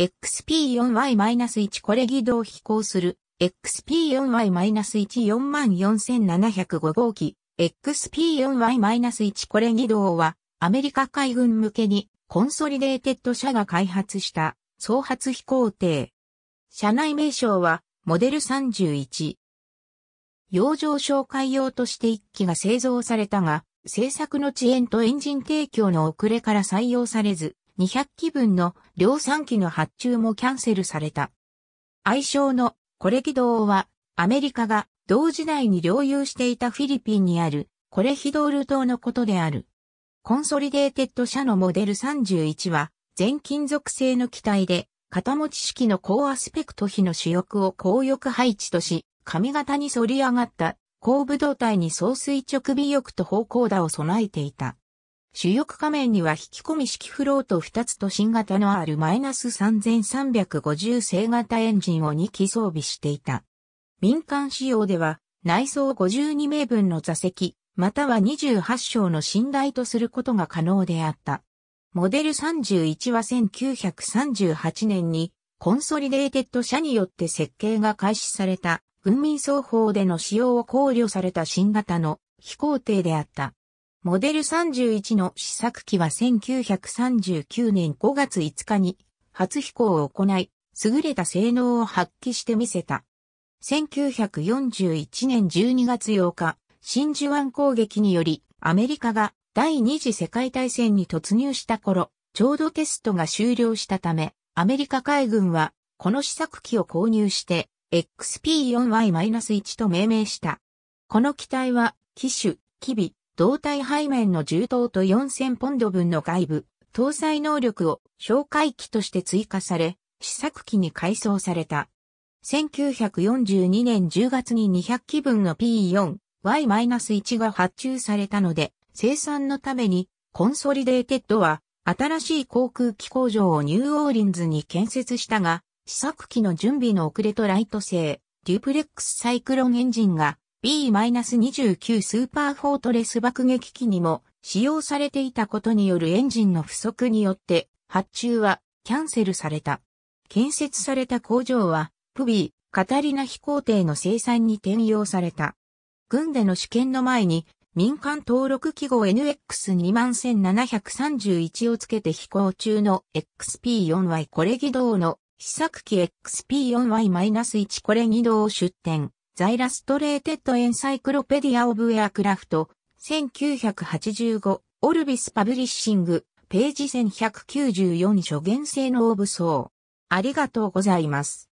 XP4Y-1 これ偽道飛行する XP4Y-1-44705 号機 XP4Y-1 これ偽道はアメリカ海軍向けにコンソリデーテッド社が開発した創発飛行艇。社内名称はモデル31。洋上紹介用として1機が製造されたが、製作の遅延とエンジン提供の遅れから採用されず、200機分の量産機の発注もキャンセルされた。愛称のコレキドーはアメリカが同時代に領有していたフィリピンにあるコレヒドール島のことである。コンソリデーテッド社のモデル31は全金属製の機体で型持ち式の高アスペクト比の主翼を高翼配置とし、髪型に反り上がった後部胴体に総垂直尾翼と方向打を備えていた。主翼仮面には引き込み式フロート2つと新型の R-3350 正型エンジンを2機装備していた。民間仕様では内装52名分の座席、または28床の寝台とすることが可能であった。モデル31は1938年にコンソリデーテッド社によって設計が開始された軍民双方での使用を考慮された新型の飛行艇であった。モデル31の試作機は1939年5月5日に初飛行を行い、優れた性能を発揮してみせた。1941年12月8日、真珠湾攻撃により、アメリカが第二次世界大戦に突入した頃、ちょうどテストが終了したため、アメリカ海軍は、この試作機を購入して、XP4Y-1 と命名した。この機体は、機種、機尾、胴体背面の重刀と4000ポンド分の外部、搭載能力を哨戒機として追加され、試作機に改装された。1942年10月に200機分の P4Y-1 が発注されたので、生産のために、コンソリデーテッドは、新しい航空機工場をニューオーリンズに建設したが、試作機の準備の遅れとライト製、デュプレックスサイクロンエンジンが B-29 スーパーフォートレス爆撃機にも使用されていたことによるエンジンの不足によって発注はキャンセルされた。建設された工場はプビー、カタリナ飛行艇の生産に転用された。軍での試験の前に民間登録記号 NX21731 をつけて飛行中の XP4Y これ軌道の試作機 XP4Y-1 これ軌道を出展。ザイラストレーテッドエンサイクロペディア・オブ・エアクラフト、1985、オルビス・パブリッシング、ページ1194初言性のオブソー。ありがとうございます。